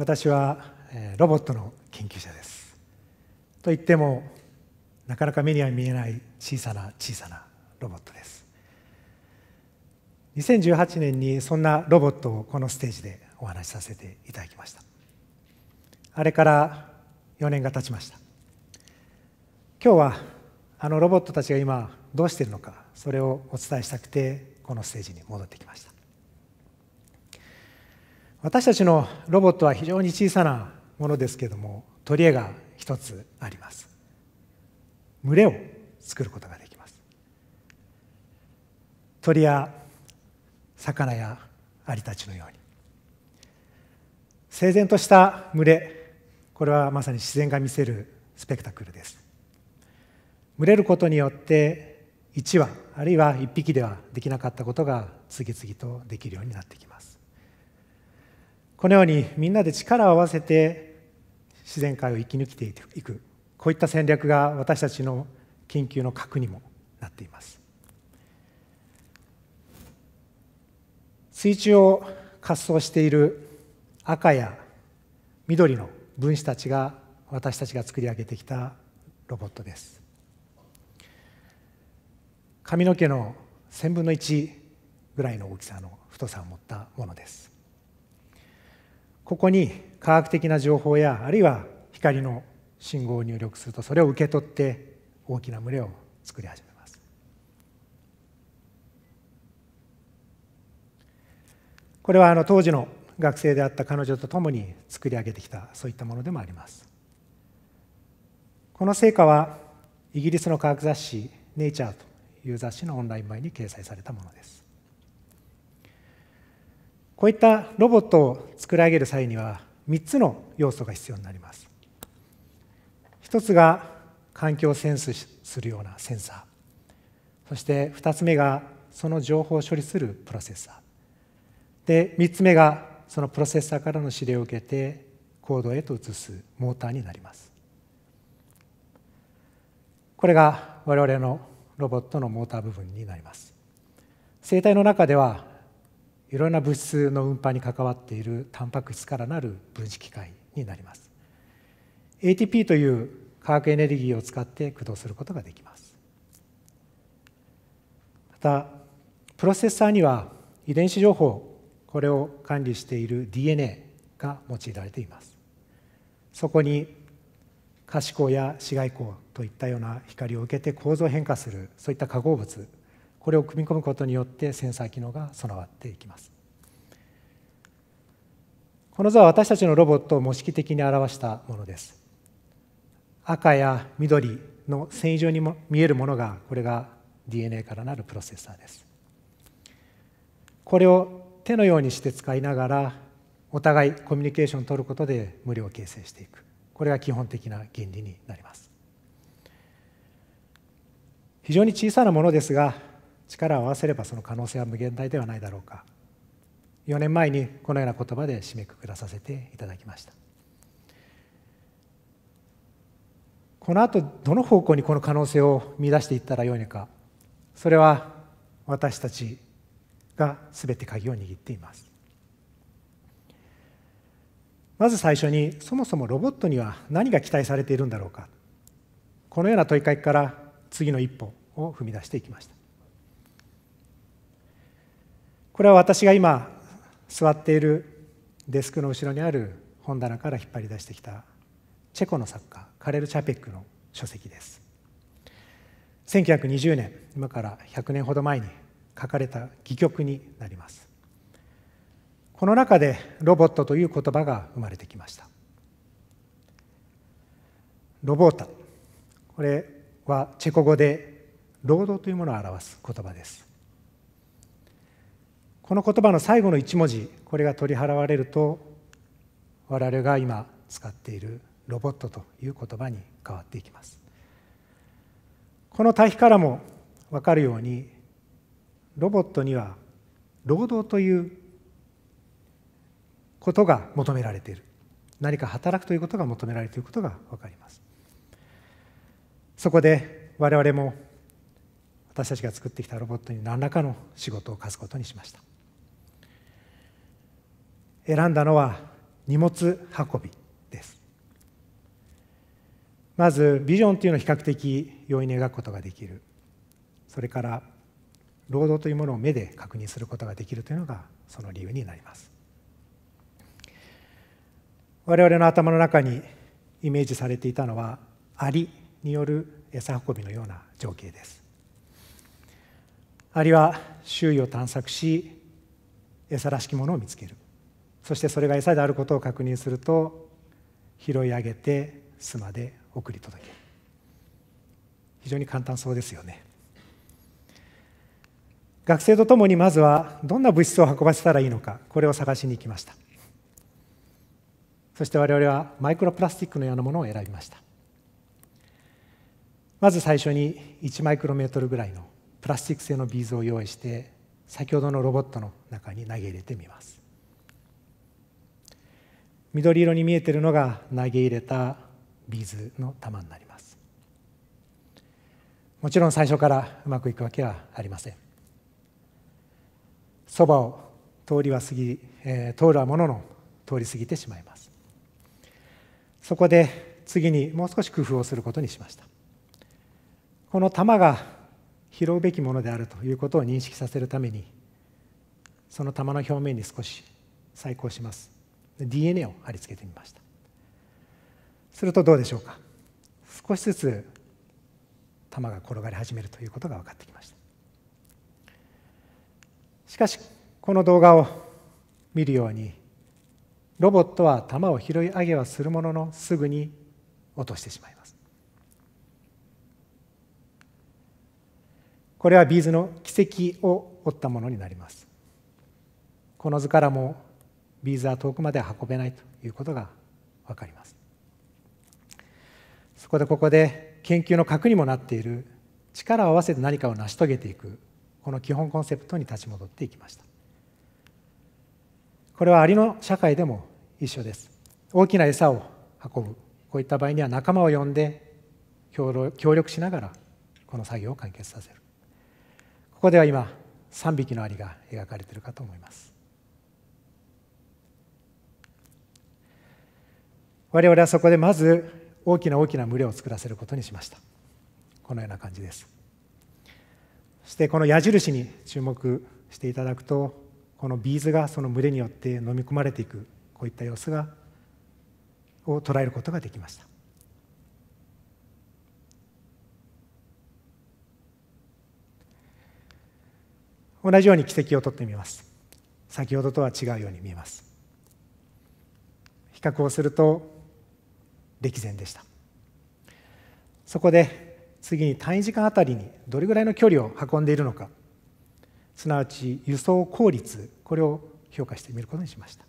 私はロボットの研究者です。といってもなかなか目には見えない小さな小さなロボットです。2018年にそんなロボットをこのステージでお話しさせていただきました。あれから4年が経ちました。今日はあのロボットたちが今どうしているのかそれをお伝えしたくてこのステージに戻ってきました。私たちのロボットは非常に小さなものですけども取り柄が一つあります群れを作ることができます鳥や魚やアリたちのように整然とした群れこれはまさに自然が見せるスペクタクルです群れることによって1羽あるいは1匹ではできなかったことが次々とできるようになってきますこのようにみんなで力を合わせて自然界を生き抜きていくこういった戦略が私たちの研究の核にもなっています水中を滑走している赤や緑の分子たちが私たちが作り上げてきたロボットです髪の毛の1000分の1ぐらいの大きさの太さを持ったものですここに科学的な情報やあるいは光の信号を入力するとそれを受け取って大きな群れを作り始めますこれはあの当時の学生であった彼女と共に作り上げてきたそういったものでもありますこの成果はイギリスの科学雑誌「ネイチャーという雑誌のオンライン版に掲載されたものですこういったロボットを作り上げる際には3つの要素が必要になります1つが環境をセンスするようなセンサーそして2つ目がその情報を処理するプロセッサーで3つ目がそのプロセッサーからの指令を受けてコードへと移すモーターになりますこれが我々のロボットのモーター部分になります生体の中ではいろんな物質の運搬に関わっているタンパク質からなる分子機械になります ATP という化学エネルギーを使って駆動することができますまたプロセッサーには遺伝子情報これを管理している DNA が用いられていますそこに可視光や紫外光といったような光を受けて構造変化するそういった化合物これを組み込むことによってセンサー機能が備わっていきますこの図は私たちのロボットを模式的に表したものです赤や緑の繊維状にも見えるものがこれが DNA からなるプロセッサーですこれを手のようにして使いながらお互いコミュニケーションを取ることで無料形成していくこれが基本的な原理になります非常に小さなものですが力を合わせればその可能性は無限大ではないだろうか4年前にこのような言葉で締めくくらさせていただきましたこのあとどの方向にこの可能性を見出していったらよいのかそれは私たちが全て鍵を握っていますまず最初にそもそもロボットには何が期待されているんだろうかこのような問いかけから次の一歩を踏み出していきましたこれは私が今座っているデスクの後ろにある本棚から引っ張り出してきたチェコの作家カレル・チャペックの書籍です1920年今から100年ほど前に書かれた戯曲になりますこの中でロボットという言葉が生まれてきましたロボータこれはチェコ語で労働というものを表す言葉ですこの言葉の最後の一文字これが取り払われると我々が今使っているロボットという言葉に変わっていきますこの対比からも分かるようにロボットには労働ということが求められている何か働くということが求められていることが分かりますそこで我々も私たちが作ってきたロボットに何らかの仕事を課すことにしました選んだのは荷物運びですまずビジョンというのを比較的容易に描くことができるそれから労働というものを目で確認することができるというのがその理由になります我々の頭の中にイメージされていたのはアリによる餌運びのような情景ですアリは周囲を探索し餌らしきものを見つけるそしてそれが餌であることを確認すると拾い上げて巣まで送り届ける非常に簡単そうですよね学生とともにまずはどんな物質を運ばせたらいいのかこれを探しに行きましたそして我々はマイクロプラスチックのようなものを選びましたまず最初に1マイクロメートルぐらいのプラスチック製のビーズを用意して先ほどのロボットの中に投げ入れてみます緑色に見えているのが投げ入れたビーズの玉になりますもちろん最初からうまくいくわけはありませんそばを通りは過ぎ、えー、通るはものの通り過ぎてしまいますそこで次にもう少し工夫をすることにしましたこの玉が拾うべきものであるということを認識させるためにその玉の表面に少し細工をします DNA を貼り付けてみましたするとどうでしょうか少しずつ球が転がり始めるということが分かってきましたしかしこの動画を見るようにロボットは球を拾い上げはするもののすぐに落としてしまいますこれはビーズの軌跡を折ったものになりますこの図からもビーズは遠くまで運べないということが分かりますそこでここで研究の核にもなっている力を合わせて何かを成し遂げていくこの基本コンセプトに立ち戻っていきましたこれはアリの社会でも一緒です大きな餌を運ぶこういった場合には仲間を呼んで協力しながらこの作業を完結させるここでは今3匹のアリが描かれているかと思います我々はそこでまず大きな大きな群れを作らせることにしましたこのような感じですそしてこの矢印に注目していただくとこのビーズがその群れによって飲み込まれていくこういった様子がを捉えることができました同じように奇跡をとってみます先ほどとは違うように見えます比較をすると歴然でしたそこで次に単位時間あたりにどれぐらいの距離を運んでいるのかすなわち輸送効率これを評価してみることにしました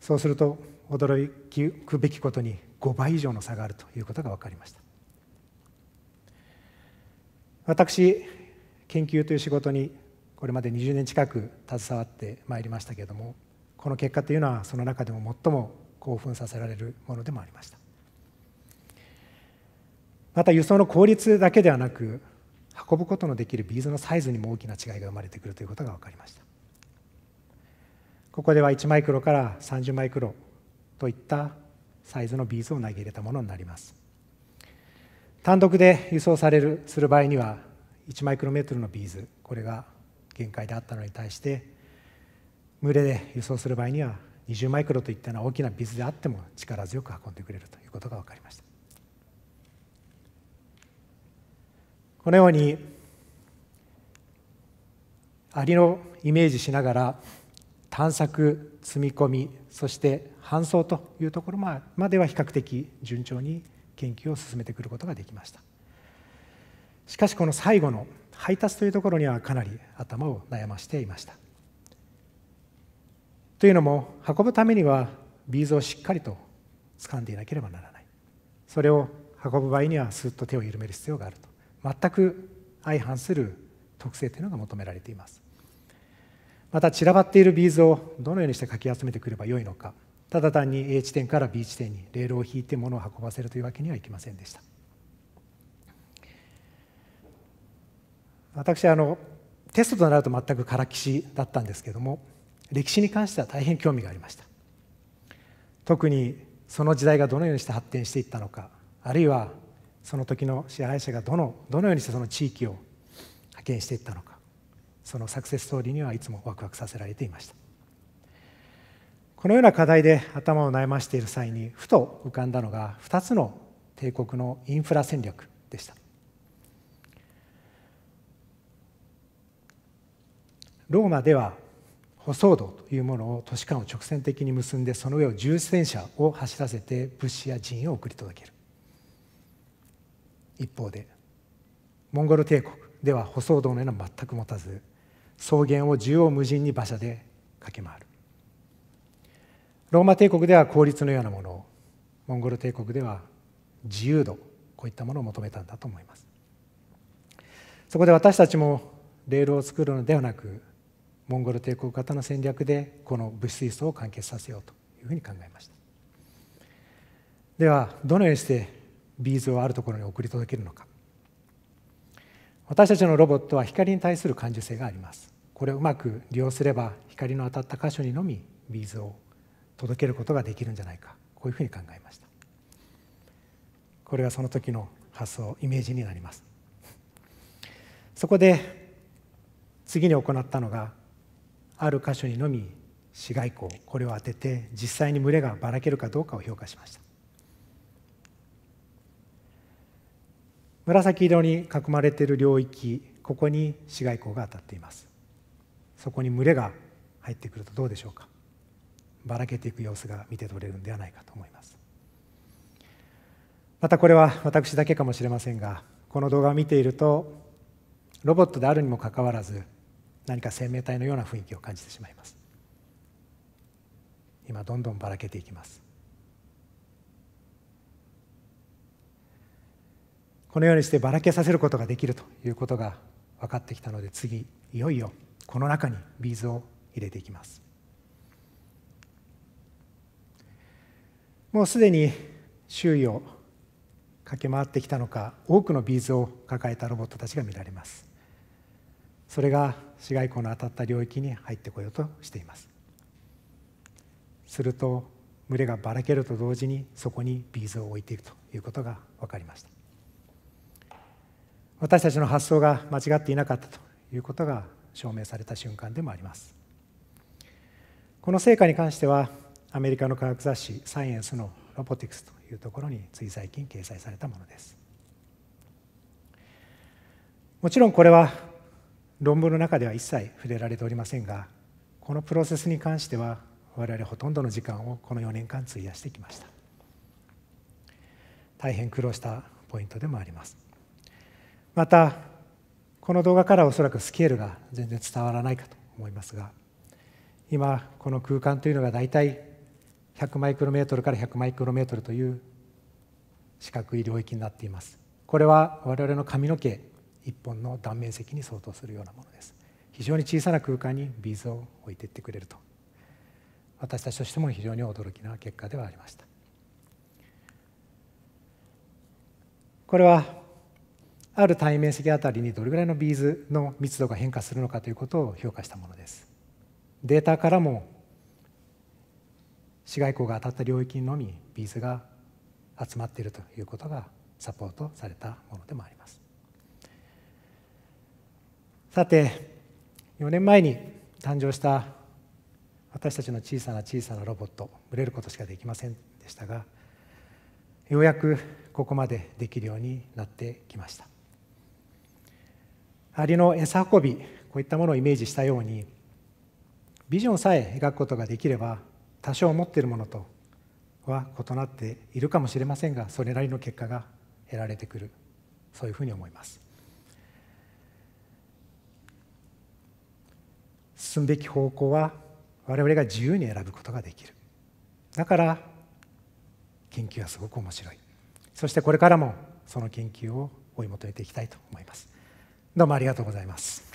そうすると驚くべきことに5倍以上の差があるということが分かりました私研究という仕事にこれまで20年近く携わってまいりましたけれどもこの結果というのはその中でも最も興奮させられるものでもありましたまた輸送の効率だけではなく運ぶことのできるビーズのサイズにも大きな違いが生まれてくるということが分かりましたここでは1マイクロから30マイクロといったサイズのビーズを投げ入れたものになります単独で輸送されるする場合には1マイクロメートルのビーズこれが限界であったのに対して群れで輸送する場合には20マイクロといったような大きな水であっても力強く運んでくれるということが分かりましたこのようにアリをイメージしながら探索積み込みそして搬送というところまでは比較的順調に研究を進めてくることができましたしかしこの最後の配達というところにはかなり頭を悩ましていましたというのも運ぶためにはビーズをしっかりと掴んでいなければならないそれを運ぶ場合にはスッと手を緩める必要があると全く相反する特性というのが求められていますまた散らばっているビーズをどのようにしてかき集めてくればよいのかただ単に A 地点から B 地点にレールを引いて物を運ばせるというわけにはいきませんでした私あのテストとなると全くからきしだったんですけども歴史に関しては大変興味がありました特にその時代がどのようにして発展していったのかあるいはその時の支配者がどのどのようにしてその地域を派遣していったのかそのサクセスストーリーにはいつもワクワクさせられていましたこのような課題で頭を悩ましている際にふと浮かんだのが2つの帝国のインフラ戦略でしたローマでは舗装道というものを都市間を直線的に結んでその上を重戦車を走らせて物資や人員を送り届ける一方でモンゴル帝国では舗装道のような全く持たず草原を縦横無尽に馬車で駆け回るローマ帝国では効率のようなものをモンゴル帝国では自由度こういったものを求めたんだと思いますそこで私たちもレールを作るのではなくモンゴル帝国型の戦略でこの物質輸送を完結させようというふうに考えましたではどのようにしてビーズをあるところに送り届けるのか私たちのロボットは光に対する感受性がありますこれをうまく利用すれば光の当たった箇所にのみビーズを届けることができるんじゃないかこういうふうに考えましたこれがその時の発想イメージになりますそこで次に行ったのがある箇所にのみ市街校これを当てて実際に群れがばらけるかどうかを評価しました紫色に囲まれている領域ここに市街校が当たっていますそこに群れが入ってくるとどうでしょうかばらけていく様子が見て取れるんではないかと思いますまたこれは私だけかもしれませんがこの動画を見ているとロボットであるにもかかわらず何か生命体のような雰囲気を感じてしまいます今どんどんばらけていきますこのようにしてばらけさせることができるということが分かってきたので次いよいよこの中にビーズを入れていきますもうすでに周囲を駆け回ってきたのか多くのビーズを抱えたロボットたちが見られますそれが市街湖の当たった領域に入ってこようとしていますすると群れがばらけると同時にそこにビーズを置いていくということが分かりました私たちの発想が間違っていなかったということが証明された瞬間でもありますこの成果に関してはアメリカの科学雑誌「サイエンス」のロボティクスというところについ最近掲載されたものですもちろんこれは論文の中では一切触れられておりませんがこのプロセスに関しては我々ほとんどの時間をこの4年間費やしてきました大変苦労したポイントでもありますまたこの動画からおそらくスケールが全然伝わらないかと思いますが今この空間というのが大体100マイクロメートルから100マイクロメートルという四角い領域になっていますこれは我々の髪の毛一本の断面積に相当するようなものです非常に小さな空間にビーズを置いていってくれると私たちとしても非常に驚きな結果ではありましたこれはある対面積あたりにどれぐらいのビーズの密度が変化するのかということを評価したものですデータからも市街光が当たった領域にのみビーズが集まっているということがサポートされたものでもありますさて4年前に誕生した私たちの小さな小さなロボット群れることしかできませんでしたがようやくここまでできるようになってきましたアリの餌運びこういったものをイメージしたようにビジョンさえ描くことができれば多少持っているものとは異なっているかもしれませんがそれなりの結果が得られてくるそういうふうに思います進むべき方向は我々が自由に選ぶことができるだから研究はすごく面白いそしてこれからもその研究を追い求めていきたいと思いますどうもありがとうございます